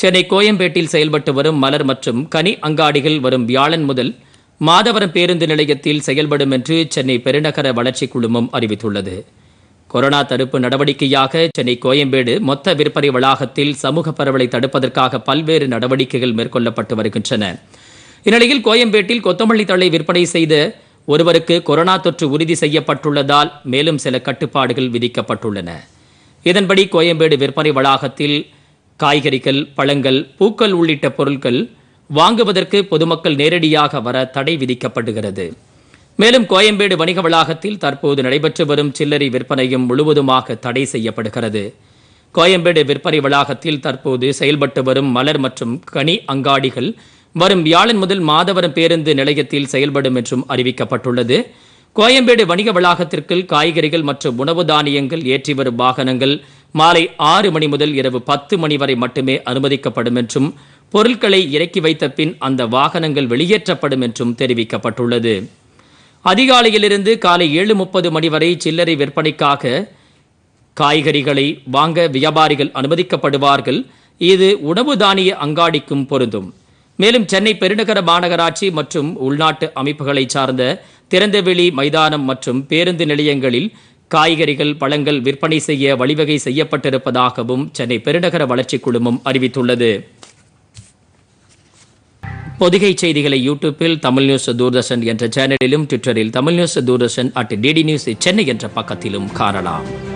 சென்னை கோயம்பேட்டில் செயல்பட்டு வரும் மலர் மற்றும் கனி அங்காடிகள் வரும் வியாழன் முதல் மாதவரம் பேருந்து நிலையத்தில் செயல்படும் என்று சென்னை பெருநகர வளர்ச்சி குழுமம் அறிவித்துள்ளது கொரோனா தடுப்பு நடவடிக்கையாக சென்னை கோயம்பேடு மொத்த விற்பனை வளாகத்தில் சமூக பரவலை தடுப்பதற்காக பல்வேறு நடவடிக்கைகள் மேற்கொள்ளப்பட்டு வருகின்றன இந்நிலையில் கோயம்பேட்டில் கொத்தமல்லி தலை விற்பனை செய்த ஒருவருக்கு கொரோனா தொற்று உறுதி செய்யப்பட்டுள்ளதால் மேலும் சில கட்டுப்பாடுகள் விதிக்கப்பட்டுள்ளன இதன்படி கோயம்பேடு விற்பனை வளாகத்தில் காய்கறிகள் பழங்கள் பூக்கள் உள்ளிட்ட பொருட்கள் வாங்குவதற்கு பொதுமக்கள் நேரடியாக வர தடை விதிக்கப்படுகிறது மேலும் கோயம்பேடு வணிக வளாகத்தில் தற்போது நடைபெற்று வரும் சில்லறை விற்பனையும் முழுவதுமாக தடை செய்யப்படுகிறது கோயம்பேடு விற்பனை வளாகத்தில் தற்போது செயல்பட்டு வரும் மலர் மற்றும் கனி அங்காடிகள் வரும் வியாழன் முதல் மாதவரம் பேருந்து நிலையத்தில் செயல்படும் என்றும் அறிவிக்கப்பட்டுள்ளது கோயம்பேடு வணிக வளாகத்திற்குள் காய்கறிகள் மற்றும் உணவு தானியங்கள் ஏற்றி வரும் வாகனங்கள் மாலை ஆறு மணி முதல் இரவு பத்து மணி வரை மட்டுமே அனுமதிக்கப்படும் என்றும் பொருட்களை இறக்கி வைத்த பின் அந்த வாகனங்கள் வெளியேற்றப்படும் என்றும் தெரிவிக்கப்பட்டுள்ளது அதிகாலையிலிருந்து காலை ஏழு முப்பது மணி வரை சில்லறை விற்பனைக்காக காய்கறிகளை வாங்க வியாபாரிகள் அனுமதிக்கப்படுவார்கள் இது உணவு தானிய அங்காடிக்கும் பொருந்தும் மேலும் சென்னை பெருநகர மாநகராட்சி மற்றும் உள்நாட்டு அமைப்புகளை சார்ந்த திறந்தவெளி மைதானம் மற்றும் பேருந்து நிலையங்களில் காய்கறிகள் பழங்கள் விற்பனை செய்ய வழிவகை செய்யப்பட்டிருப்பதாகவும் சென்னை பெருநகர வளர்ச்சி குழுமம் அறிவித்துள்ளது பொதிகை செய்திகளை யூடியூப்பில் தமிழ் நியூஸ் தூர்தர்ஷன் என்ற சேனலிலும் ட்விட்டரில் Tamil news Doordarshan at DD news Chennai என்ற பக்கத்திலும் காணலாம்